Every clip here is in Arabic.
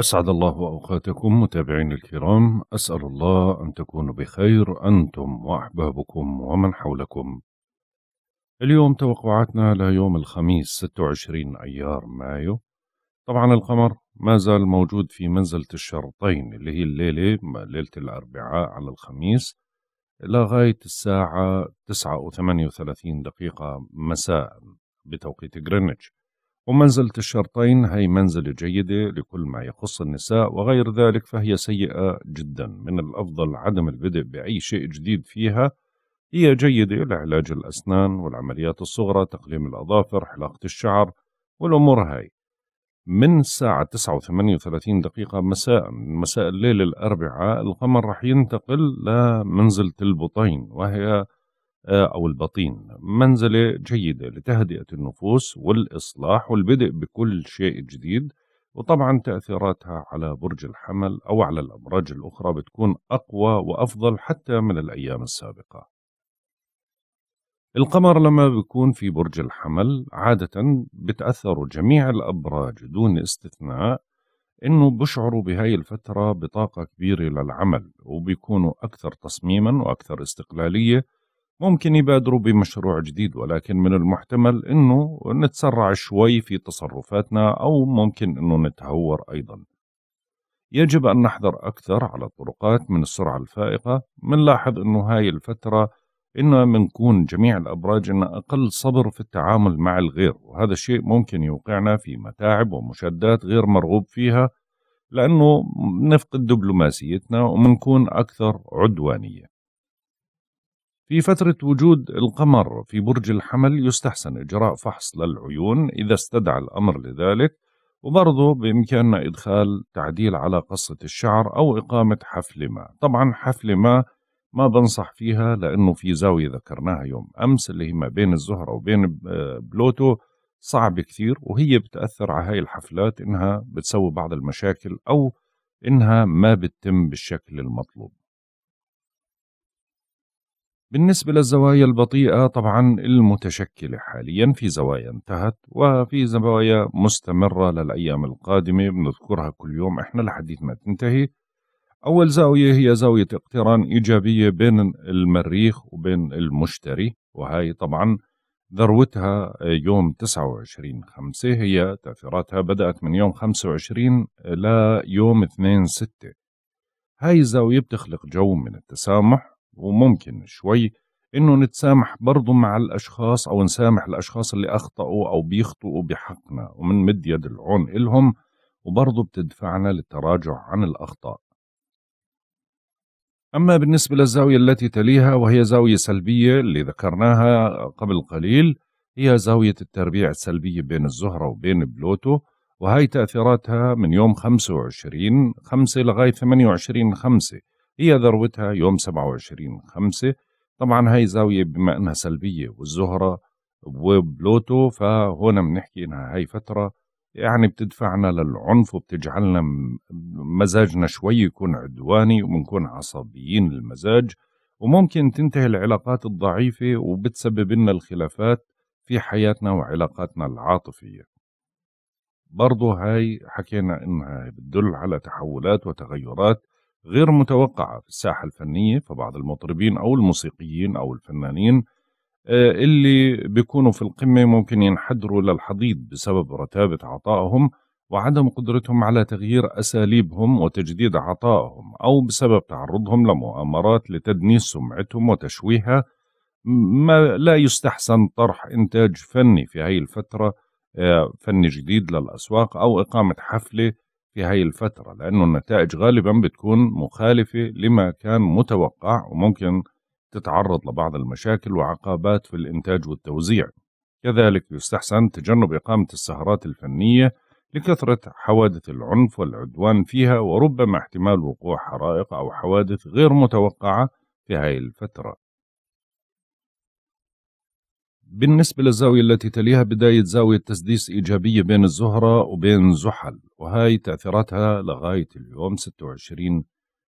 أسعد الله أوقاتكم متابعين الكرام أسأل الله أن تكونوا بخير أنتم وأحبابكم ومن حولكم اليوم توقعاتنا ليوم الخميس 26 أيار مايو طبعا القمر ما زال موجود في منزلة الشرطين اللي هي الليلة ليلة الأربعاء على الخميس لغاية الساعة تسعة وثمانية وثلاثين دقيقة مساء بتوقيت جرينتش ومنزلة الشرطين هي منزلة جيدة لكل ما يخص النساء وغير ذلك فهي سيئة جدا من الأفضل عدم البدء بأي شيء جديد فيها هي جيدة لعلاج الأسنان والعمليات الصغرى تقليم الأظافر حلاقة الشعر والأمور هاي من الساعة 9 و38 دقيقة مساء مساء الليل الأربعاء القمر رح ينتقل لمنزلة البطين وهي أو البطين منزلة جيدة لتهدئة النفوس والإصلاح والبدء بكل شيء جديد وطبعا تأثيراتها على برج الحمل أو على الأبراج الأخرى بتكون أقوى وأفضل حتى من الأيام السابقة القمر لما بيكون في برج الحمل عادة بتأثروا جميع الأبراج دون استثناء إنه بشعروا بهاي الفترة بطاقة كبيرة للعمل وبيكونوا أكثر تصميما وأكثر استقلالية ممكن يبادروا بمشروع جديد ولكن من المحتمل انه نتسرع شوي في تصرفاتنا او ممكن انه نتهور ايضا. يجب ان نحذر اكثر على الطرقات من السرعه الفائقه، بنلاحظ انه هاي الفتره انه منكون جميع الأبراج إن أقل صبر في التعامل مع الغير وهذا الشيء ممكن يوقعنا في متاعب ومشادات غير مرغوب فيها لأنه نفقد دبلوماسيتنا ومنكون أكثر عدوانية في فترة وجود القمر في برج الحمل يستحسن إجراء فحص للعيون إذا استدعى الأمر لذلك وبرضه بإمكاننا إدخال تعديل على قصة الشعر أو إقامة حفل ما طبعا حفل ما ما بنصح فيها لأنه في زاوية ذكرناها يوم أمس اللي هي ما بين الزهرة وبين آه، بلوتو صعب كثير وهي بتأثر على هاي الحفلات إنها بتسوي بعض المشاكل أو إنها ما بتتم بالشكل المطلوب بالنسبة للزوايا البطيئة طبعا المتشكلة حاليا في زوايا انتهت وفي زوايا مستمرة للأيام القادمة بنذكرها كل يوم احنا لحديث ما تنتهي أول زاوية هي زاوية اقتران إيجابية بين المريخ وبين المشتري وهي طبعا ذروتها يوم 29 خمسة هي تأثيراتها بدأت من يوم 25 ليوم 2 ستة هاي الزاوية بتخلق جو من التسامح وممكن شوي انه نتسامح برضه مع الاشخاص او نسامح الاشخاص اللي اخطأوا او بيخطئوا بحقنا ومنمد يد العون الهم وبرضه بتدفعنا للتراجع عن الاخطاء. اما بالنسبه للزاويه التي تليها وهي زاويه سلبيه اللي ذكرناها قبل قليل هي زاويه التربيع السلبيه بين الزهره وبين بلوتو وهي تاثيراتها من يوم 25 5 لغايه 28 5 هي ذروتها يوم 27 5 طبعا هاي زاوية بما انها سلبية والزهرة وبلوتو فهنا بنحكي انها هاي فترة يعني بتدفعنا للعنف وبتجعلنا مزاجنا شوي يكون عدواني وبنكون عصبيين المزاج وممكن تنتهي العلاقات الضعيفة وبتسبب لنا الخلافات في حياتنا وعلاقاتنا العاطفية برضو هاي حكينا انها بتدل على تحولات وتغيرات غير متوقعة في الساحة الفنية فبعض المطربين أو الموسيقيين أو الفنانين آه، اللي بيكونوا في القمة ممكن ينحدروا للحضيض بسبب رتابة عطائهم وعدم قدرتهم على تغيير أساليبهم وتجديد عطائهم أو بسبب تعرضهم لمؤامرات لتدنيس سمعتهم وتشويهها ما لا يستحسن طرح إنتاج فني في هاي الفترة آه، فني جديد للأسواق أو إقامة حفلة في هاي الفترة لأنه النتائج غالبا بتكون مخالفة لما كان متوقع وممكن تتعرض لبعض المشاكل وعقبات في الإنتاج والتوزيع كذلك يستحسن تجنب إقامة السهرات الفنية لكثرة حوادث العنف والعدوان فيها وربما احتمال وقوع حرائق أو حوادث غير متوقعة في هاي الفترة بالنسبة للزاوية التي تليها بداية زاوية تسديس إيجابية بين الزهرة وبين زحل وهي تأثيراتها لغاية اليوم 26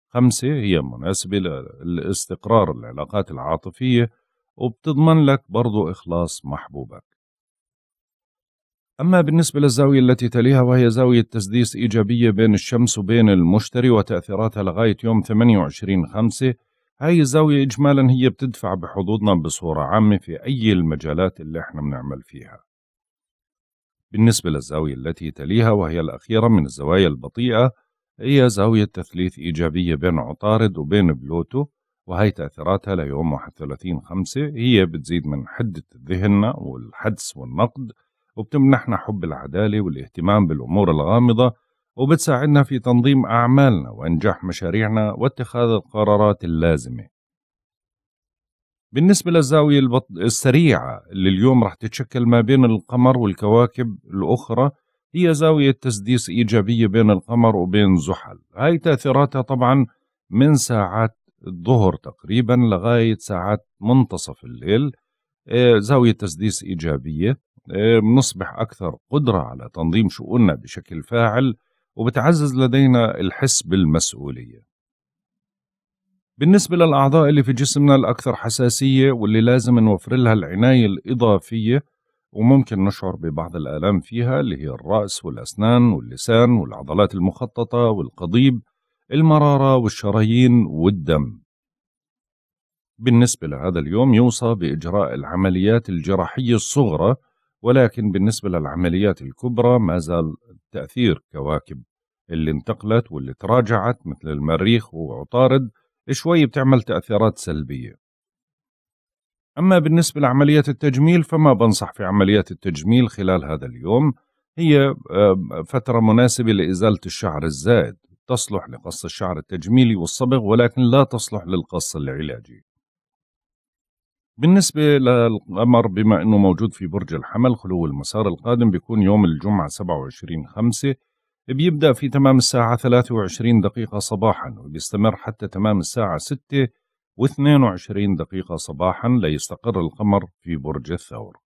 خمسة هي مناسبة لاستقرار العلاقات العاطفية وبتضمن لك برضو إخلاص محبوبك أما بالنسبة للزاوية التي تليها وهي زاوية تسديس إيجابية بين الشمس وبين المشتري وتأثيراتها لغاية يوم 28 خمسة هاي الزاوية إجمالا هي بتدفع بحظوظنا بصورة عامة في أي المجالات اللي احنا بنعمل فيها بالنسبة للزاوية التي تليها وهي الأخيرة من الزوايا البطيئة هي زاوية تثليث إيجابية بين عطارد وبين بلوتو وهي تأثيراتها ليوم 31 خمسة هي بتزيد من حدة الذهن والحدس والنقد وبتمنحنا حب العدالة والاهتمام بالأمور الغامضة وبتساعدنا في تنظيم أعمالنا وإنجاح مشاريعنا واتخاذ القرارات اللازمة بالنسبة للزاوية البط... السريعة اللي اليوم رح تتشكل ما بين القمر والكواكب الأخرى هي زاوية تسديس إيجابية بين القمر وبين زحل هاي تأثيراتها طبعا من ساعات الظهر تقريبا لغاية ساعات منتصف الليل آه، زاوية تسديس إيجابية آه، بنصبح أكثر قدرة على تنظيم شؤوننا بشكل فاعل وبتعزز لدينا الحس بالمسؤولية بالنسبة للأعضاء اللي في جسمنا الأكثر حساسية واللي لازم نوفر لها العناية الإضافية وممكن نشعر ببعض الآلام فيها اللي هي الرأس والأسنان واللسان والعضلات المخططة والقضيب المرارة والشرايين والدم بالنسبة لهذا اليوم يوصى بإجراء العمليات الجراحية الصغرى ولكن بالنسبة للعمليات الكبرى ما زال تأثير كواكب اللي انتقلت واللي تراجعت مثل المريخ وعطارد شوي بتعمل تأثيرات سلبية أما بالنسبة لعمليات التجميل فما بنصح في عمليات التجميل خلال هذا اليوم هي فترة مناسبة لإزالة الشعر الزائد تصلح لقص الشعر التجميلي والصبغ ولكن لا تصلح للقص العلاجي بالنسبة للقمر بما أنه موجود في برج الحمل خلو المسار القادم بيكون يوم الجمعة 27 خمسة بيبدأ في تمام الساعة 23 دقيقة صباحا وبيستمر حتى تمام الساعة 6 و22 دقيقة صباحا ليستقر القمر في برج الثور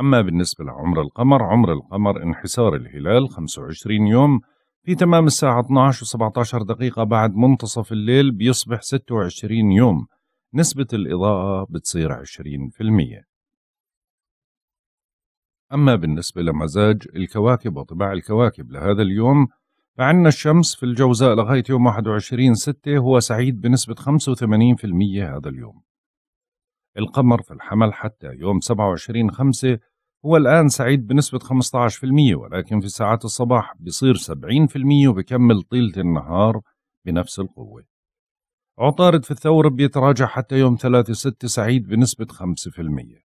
أما بالنسبة لعمر القمر عمر القمر انحسار الهلال 25 يوم في تمام الساعة 12 و17 دقيقة بعد منتصف الليل بيصبح 26 يوم نسبة الإضاءة بتصير 20% أما بالنسبة لمزاج الكواكب وطباع الكواكب لهذا اليوم فعندنا الشمس في الجوزاء لغاية يوم 21 ستة هو سعيد بنسبة 85% هذا اليوم القمر في الحمل حتى يوم 27 خمسة هو الآن سعيد بنسبة 15% ولكن في ساعات الصباح بصير 70% وبكمل طيلة النهار بنفس القوة عطارد في الثور بيتراجع حتى يوم 3 6 سعيد بنسبة 5%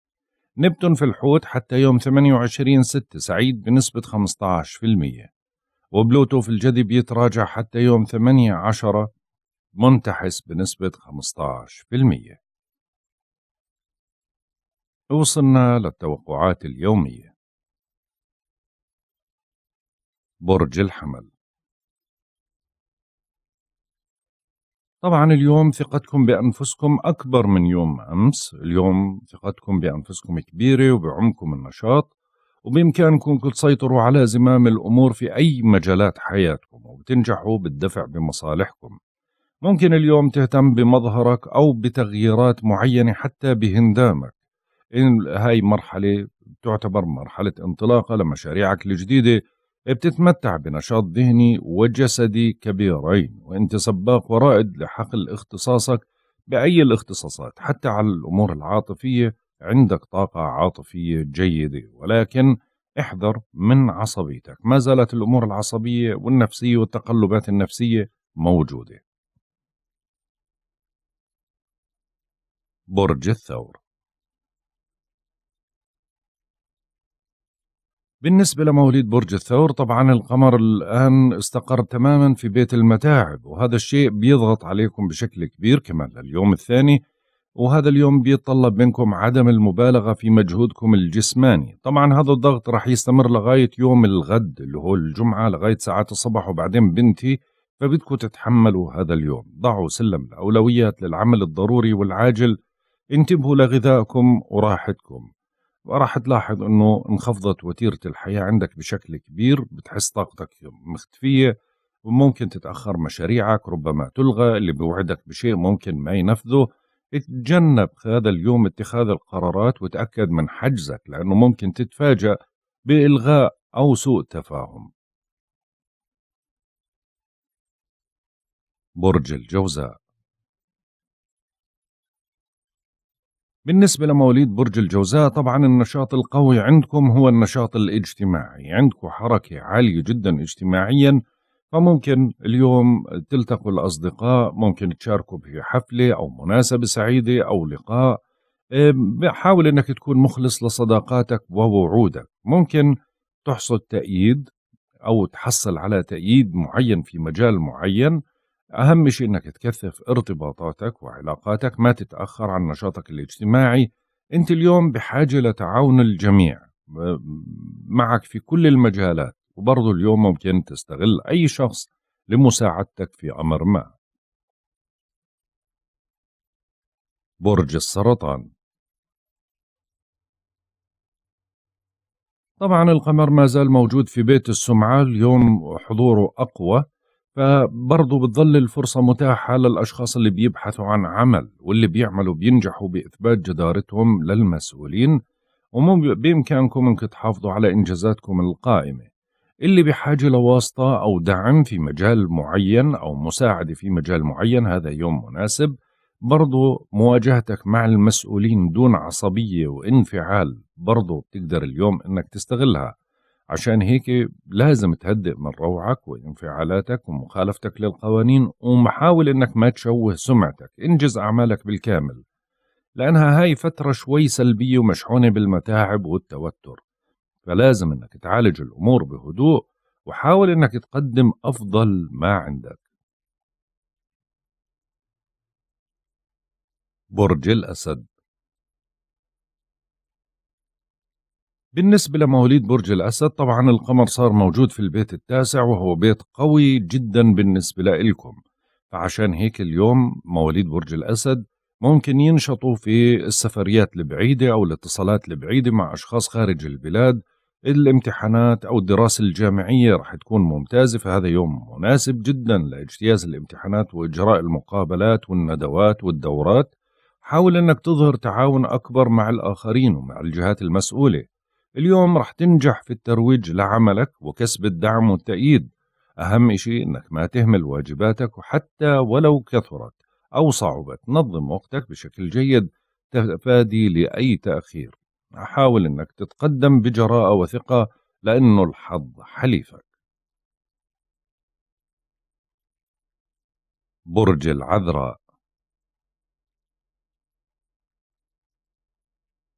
نبتون في الحوت حتى يوم 28 6 سعيد بنسبة 15% وبلوتو في الجذب يتراجع حتى يوم 8 10 منتحس بنسبة 15% وصلنا للتوقعات اليومية برج الحمل طبعا اليوم ثقتكم بأنفسكم أكبر من يوم أمس اليوم ثقتكم بأنفسكم كبيرة وبعمكم النشاط وبإمكانكم تسيطروا على زمام الأمور في أي مجالات حياتكم وتنجحوا بالدفع بمصالحكم ممكن اليوم تهتم بمظهرك أو بتغييرات معينة حتى بهندامك إن هاي مرحلة تعتبر مرحلة انطلاقة لمشاريعك الجديدة بتتمتع بنشاط ذهني وجسدي كبيرين وانت سباق ورائد لحقل اختصاصك بأي الاختصاصات حتى على الأمور العاطفية عندك طاقة عاطفية جيدة ولكن احذر من عصبيتك ما زالت الأمور العصبية والنفسية والتقلبات النفسية موجودة برج الثور بالنسبة لمواليد برج الثور طبعا القمر الآن استقر تماما في بيت المتاعب وهذا الشيء بيضغط عليكم بشكل كبير كمان لليوم الثاني وهذا اليوم بيتطلب منكم عدم المبالغة في مجهودكم الجسماني طبعا هذا الضغط راح يستمر لغاية يوم الغد اللي هو الجمعة لغاية ساعات الصبح وبعدين بنتي فبدكم تتحملوا هذا اليوم ضعوا سلم الأولويات للعمل الضروري والعاجل انتبهوا لغذائكم وراحتكم راح تلاحظ انه انخفضت وتيره الحياه عندك بشكل كبير بتحس طاقتك مختفيه وممكن تتاخر مشاريعك ربما تلغى اللي بوعدك بشيء ممكن ما ينفذه اتجنب هذا اليوم اتخاذ القرارات وتاكد من حجزك لانه ممكن تتفاجأ بالغاء او سوء تفاهم برج الجوزاء بالنسبة لمواليد برج الجوزاء طبعا النشاط القوي عندكم هو النشاط الاجتماعي عندكم حركة عالية جدا اجتماعيا فممكن اليوم تلتقوا الأصدقاء ممكن تشاركوا بحفلة أو مناسبة سعيدة أو لقاء إيه، حاول أنك تكون مخلص لصداقاتك ووعودك ممكن تحصد تأييد أو تحصل على تأييد معين في مجال معين أهم شيء إنك تكثف ارتباطاتك وعلاقاتك ما تتأخر عن نشاطك الاجتماعي أنت اليوم بحاجة لتعاون الجميع معك في كل المجالات وبرضه اليوم ممكن تستغل أي شخص لمساعدتك في أمر ما برج السرطان طبعا القمر ما زال موجود في بيت السمعة اليوم حضوره أقوى فبرضه بتظل الفرصة متاحة للأشخاص اللي بيبحثوا عن عمل واللي بيعملوا بينجحوا بإثبات جدارتهم للمسؤولين ومو بإمكانكم أنك تحافظوا على إنجازاتكم القائمة اللي بحاجة لواسطة أو دعم في مجال معين أو مساعدة في مجال معين هذا يوم مناسب برضو مواجهتك مع المسؤولين دون عصبية وانفعال برضو بتقدر اليوم أنك تستغلها عشان هيك لازم تهدئ من روعك وانفعالاتك ومخالفتك للقوانين ومحاول انك ما تشوه سمعتك انجز اعمالك بالكامل لانها هاي فترة شوي سلبية ومشحونة بالمتاعب والتوتر فلازم انك تعالج الامور بهدوء وحاول انك تقدم افضل ما عندك برج الاسد بالنسبة لمواليد برج الأسد طبعا القمر صار موجود في البيت التاسع وهو بيت قوي جدا بالنسبة لإلكم فعشان هيك اليوم مواليد برج الأسد ممكن ينشطوا في السفريات البعيدة أو الاتصالات البعيدة مع أشخاص خارج البلاد الامتحانات أو الدراسة الجامعية رح تكون ممتازة فهذا يوم مناسب جدا لاجتياز الامتحانات وإجراء المقابلات والندوات والدورات حاول أنك تظهر تعاون أكبر مع الآخرين ومع الجهات المسؤولة اليوم رح تنجح في الترويج لعملك وكسب الدعم والتأييد أهم شيء أنك ما تهمل واجباتك وحتى ولو كثرت أو صعبت نظم وقتك بشكل جيد تفادي لأي تأخير حاول أنك تتقدم بجراءة وثقة لأنه الحظ حليفك برج العذراء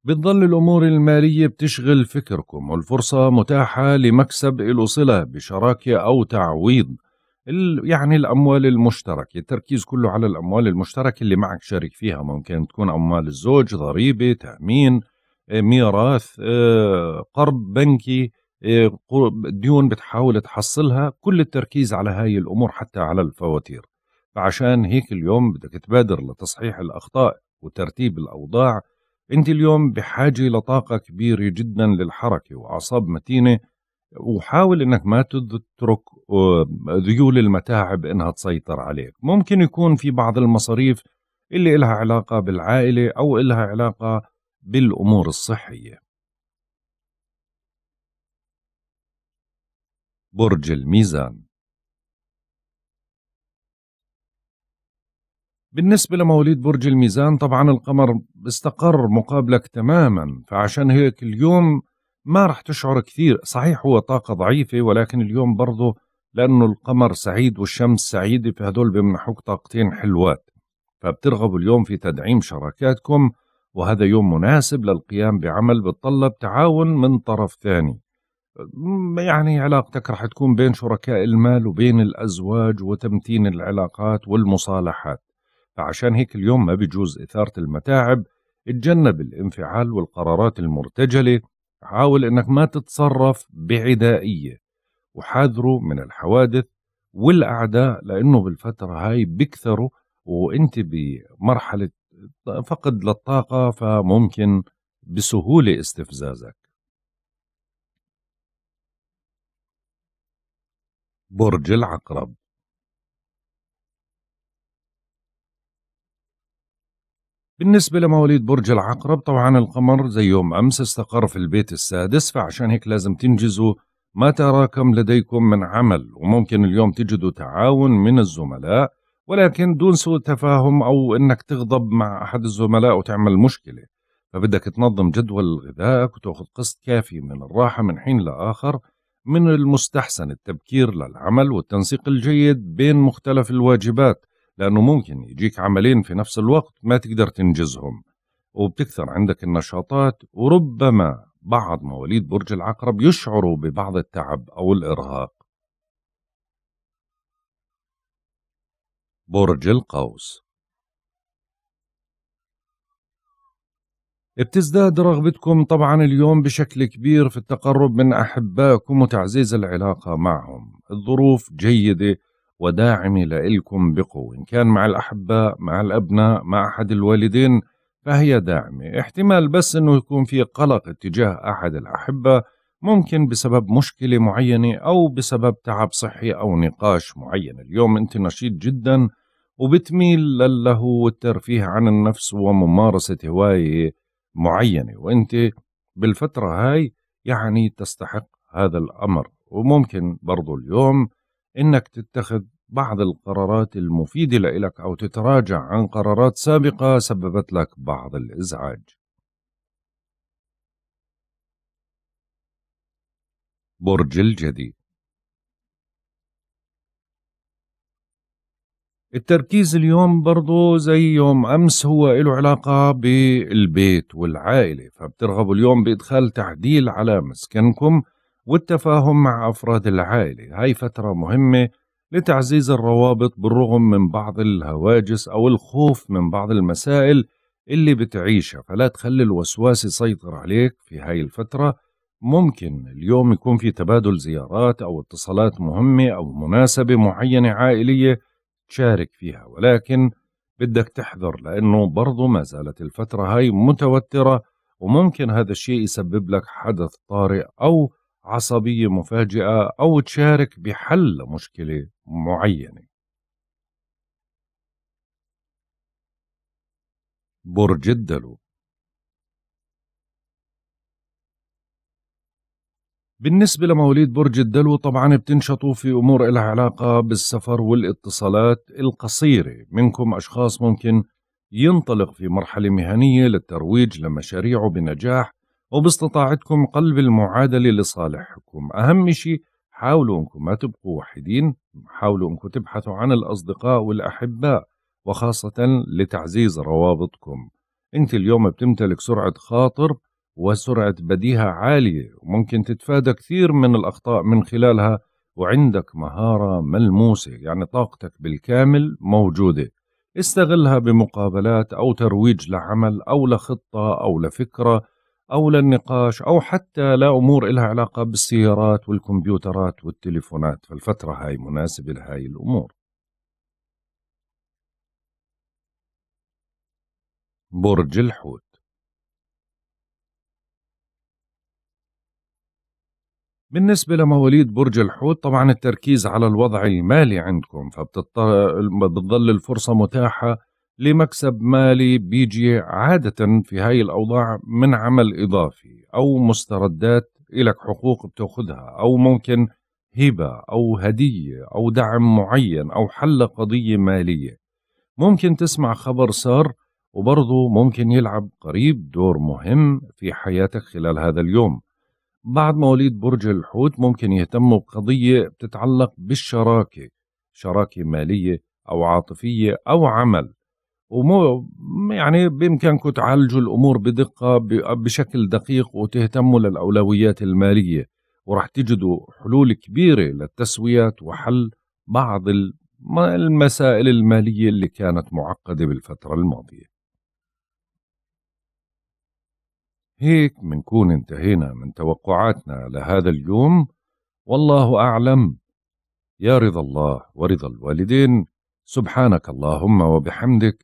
بتضل الأمور المالية بتشغل فكركم والفرصة متاحة لمكسب له صلة بشراكة أو تعويض يعني الأموال المشتركة التركيز كله على الأموال المشتركة اللي معك شارك فيها ممكن تكون أموال الزوج ضريبة تأمين آه، ميراث آه، قرض بنكي آه، ديون بتحاول تحصلها كل التركيز على هاي الأمور حتى على الفواتير فعشان هيك اليوم بدك تبادر لتصحيح الأخطاء وترتيب الأوضاع انت اليوم بحاجه لطاقه كبيره جدا للحركه واعصاب متينه وحاول انك ما تترك آه، ذيول المتاعب انها تسيطر عليك ممكن يكون في بعض المصاريف اللي لها علاقة بالعائلة أو لها علاقة بالأمور الصحية برج الميزان بالنسبة لمواليد برج الميزان طبعا القمر استقر مقابلك تماما فعشان هيك اليوم ما رح تشعر كثير صحيح هو طاقة ضعيفة ولكن اليوم برضه لأنه القمر سعيد والشمس سعيدة فهدول بيمنحوك طاقتين حلوات فبترغبوا اليوم في تدعيم شراكاتكم وهذا يوم مناسب للقيام بعمل بتطلب تعاون من طرف ثاني يعني علاقتك رح تكون بين شركاء المال وبين الأزواج وتمتين العلاقات والمصالحات فعشان هيك اليوم ما بيجوز إثارة المتاعب اتجنب الانفعال والقرارات المرتجلة حاول إنك ما تتصرف بعدائية وحاذروا من الحوادث والأعداء لأنه بالفترة هاي بيكثروا وانت بمرحلة فقد للطاقة فممكن بسهولة استفزازك برج العقرب بالنسبة لمواليد برج العقرب طبعا القمر زي يوم أمس استقر في البيت السادس فعشان هيك لازم تنجزوا ما تراكم لديكم من عمل وممكن اليوم تجدوا تعاون من الزملاء ولكن دون سوء تفاهم أو أنك تغضب مع أحد الزملاء وتعمل مشكلة فبدك تنظم جدول غذائك وتأخذ قسط كافي من الراحة من حين لآخر من المستحسن التبكير للعمل والتنسيق الجيد بين مختلف الواجبات لأنه ممكن يجيك عملين في نفس الوقت ما تقدر تنجزهم وبتكثر عندك النشاطات وربما بعض مواليد برج العقرب يشعروا ببعض التعب أو الإرهاق برج القوس بتزداد رغبتكم طبعا اليوم بشكل كبير في التقرب من أحبائكم وتعزيز العلاقة معهم الظروف جيدة وداعمة لإلكم بقوة إن كان مع الأحباء مع الأبناء مع أحد الوالدين فهي داعمة احتمال بس أنه يكون في قلق اتجاه أحد الأحبة ممكن بسبب مشكلة معينة أو بسبب تعب صحي أو نقاش معين اليوم أنت نشيط جدا وبتميل للهو والترفيه عن النفس وممارسة هواية معينة وأنت بالفترة هاي يعني تستحق هذا الأمر وممكن برضو اليوم انك تتخذ بعض القرارات المفيدة لإلك أو تتراجع عن قرارات سابقة سببت لك بعض الإزعاج برج الجدي التركيز اليوم برضو زي يوم أمس هو له علاقة بالبيت والعائلة فبترغبوا اليوم بإدخال تعديل على مسكنكم والتفاهم مع أفراد العائلة هاي فترة مهمة لتعزيز الروابط بالرغم من بعض الهواجس أو الخوف من بعض المسائل اللي بتعيشها فلا تخلي الوسواس يسيطر عليك في هاي الفترة ممكن اليوم يكون في تبادل زيارات أو اتصالات مهمة أو مناسبة معينة عائلية تشارك فيها ولكن بدك تحذر لأنه برضو ما زالت الفترة هاي متوترة وممكن هذا الشيء يسبب لك حدث طارئ أو عصبية مفاجئة أو تشارك بحل مشكلة معينة برج الدلو بالنسبة لمواليد برج الدلو طبعا بتنشطوا في أمور لها علاقة بالسفر والاتصالات القصيرة منكم أشخاص ممكن ينطلق في مرحلة مهنية للترويج لمشاريعه بنجاح وباستطاعتكم قلب المعادلة لصالحكم أهم شيء حاولوا أنكم ما تبقوا وحيدين حاولوا أنكم تبحثوا عن الأصدقاء والأحباء وخاصة لتعزيز روابطكم أنت اليوم بتمتلك سرعة خاطر وسرعة بديهة عالية وممكن تتفادى كثير من الأخطاء من خلالها وعندك مهارة ملموسة يعني طاقتك بالكامل موجودة استغلها بمقابلات أو ترويج لعمل أو لخطة أو لفكرة أو للنقاش أو حتى لأمور لها علاقة بالسيارات والكمبيوترات والتليفونات فالفترة هاي مناسبة لهاي الأمور برج الحوت بالنسبة لمواليد برج الحوت طبعا التركيز على الوضع المالي عندكم فبتضل الفرصة متاحة لمكسب مالي بيجي عادة في هاي الأوضاع من عمل إضافي أو مستردات إلك حقوق بتأخذها أو ممكن هبة أو هدية أو دعم معين أو حل قضية مالية ممكن تسمع خبر صار وبرضه ممكن يلعب قريب دور مهم في حياتك خلال هذا اليوم بعد مواليد برج الحوت ممكن يهتموا بقضية بتتعلق بالشراكة شراكة مالية أو عاطفية أو عمل ومو يعني بامكانكم تعالجوا الامور بدقه بشكل دقيق وتهتموا للاولويات الماليه وراح تجدوا حلول كبيره للتسويات وحل بعض المسائل الماليه اللي كانت معقده بالفتره الماضيه. هيك بنكون انتهينا من توقعاتنا لهذا اليوم والله أعلم يا رضا الله ورضا الوالدين سبحانك اللهم وبحمدك